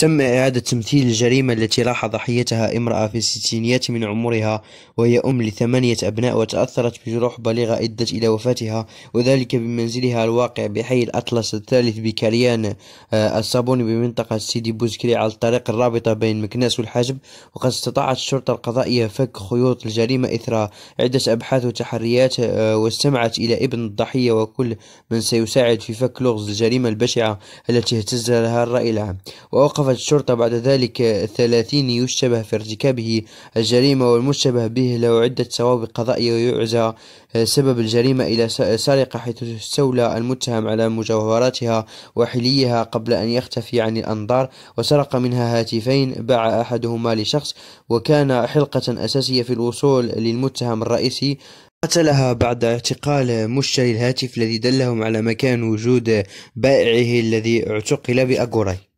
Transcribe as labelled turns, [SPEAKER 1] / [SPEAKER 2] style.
[SPEAKER 1] تم إعادة تمثيل الجريمة التي راح ضحيتها امرأة في الستينيات من عمرها وهي أم لثمانية أبناء وتأثرت بجروح بالغة أدت إلى وفاتها وذلك بمنزلها الواقع بحي الأطلس الثالث بكريان آه، الصابون بمنطقة سيدي بوزكري على الطريق الرابطة بين مكناس والحاجب وقد استطاعت الشرطة القضائية فك خيوط الجريمة إثر عدة أبحاث وتحريات آه، واستمعت إلى ابن الضحية وكل من سيساعد في فك لغز الجريمة البشعة التي اهتز لها الرأي العام وقفت الشرطة بعد ذلك الثلاثيني يشتبه في ارتكابه الجريمة والمشتبه به له عدة سوابق قضائية ويعزى سبب الجريمة إلى سرقة حيث استولى المتهم على مجوهراتها وحليها قبل أن يختفي عن الأنظار وسرق منها هاتفين باع أحدهما لشخص وكان حلقة أساسية في الوصول للمتهم الرئيسي قتلها بعد اعتقال مشتري الهاتف الذي دلهم على مكان وجود بائعه الذي اعتقل بأجوري